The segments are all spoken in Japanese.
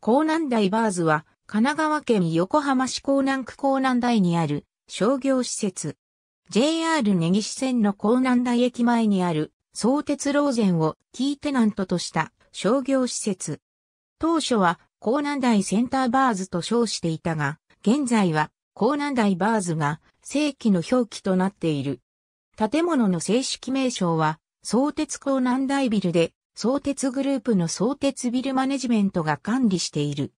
港南台バーズは、神奈川県横浜市港南区港南台にある商業施設。JR 根岸線の港南台駅前にある相鉄ローゼンをキーテナントとした商業施設。当初は港南台センターバーズと称していたが、現在は港南台バーズが正規の表記となっている。建物の正式名称は相鉄港南台ビルで相鉄グループの相鉄ビルマネジメントが管理している。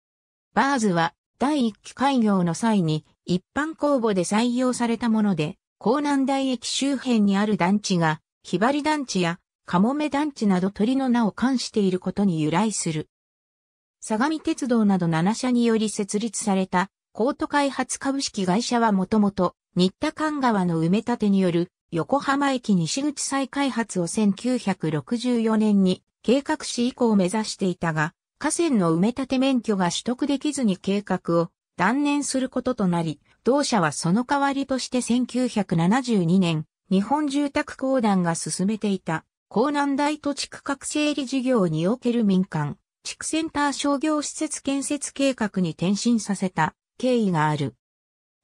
バーズは第1期開業の際に一般公募で採用されたもので、江南台駅周辺にある団地が、ひばり団地やかもめ団地など鳥の名を冠していることに由来する。相模鉄道など7社により設立された、コート開発株式会社はもともと、新田神川の埋め立てによる横浜駅西口再開発を1964年に計画し以降目指していたが、河川の埋め立て免許が取得できずに計画を断念することとなり、同社はその代わりとして1972年、日本住宅公団が進めていた、港南大土地区核整理事業における民間、地区センター商業施設建設計画に転身させた経緯がある。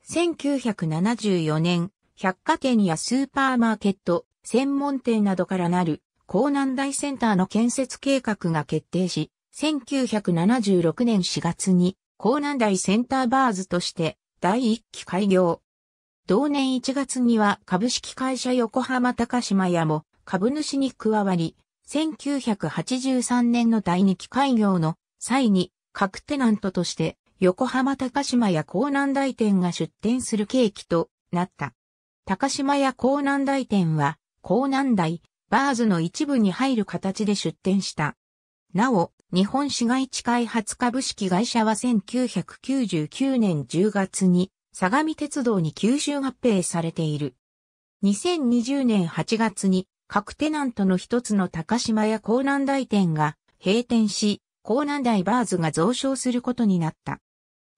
1974年、百貨店やスーパーマーケット、専門店などからなる、港南大センターの建設計画が決定し、1976年4月に、港南大センターバーズとして、第1期開業。同年1月には株式会社横浜高島屋も株主に加わり、1983年の第2期開業の際に、各テナントとして横浜高島屋港南大店が出店する契機となった。高島屋港南台店は、港南台、バーズの一部に入る形で出店した。なお、日本市街地開発株式会社は1999年10月に、相模鉄道に吸収合併されている。2020年8月に、各テナントの一つの高島屋港南台店が閉店し、港南台バーズが増床することになった。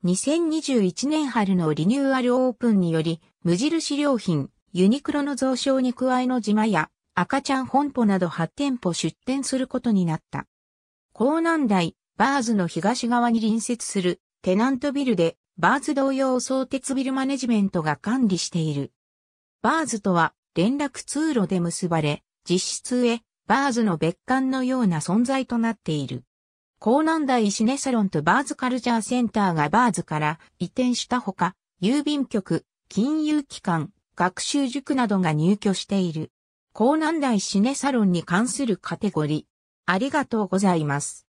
2021年春のリニューアルオープンにより、無印良品、ユニクロの増床に加えの島や赤ちゃん本舗など8店舗出店することになった。港南台、バーズの東側に隣接するテナントビルで、バーズ同様相鉄ビルマネジメントが管理している。バーズとは連絡通路で結ばれ、実質へバーズの別館のような存在となっている。港南台シネサロンとバーズカルチャーセンターがバーズから移転したほか、郵便局、金融機関、学習塾などが入居している。江南大シネサロンに関するカテゴリー。ありがとうございます。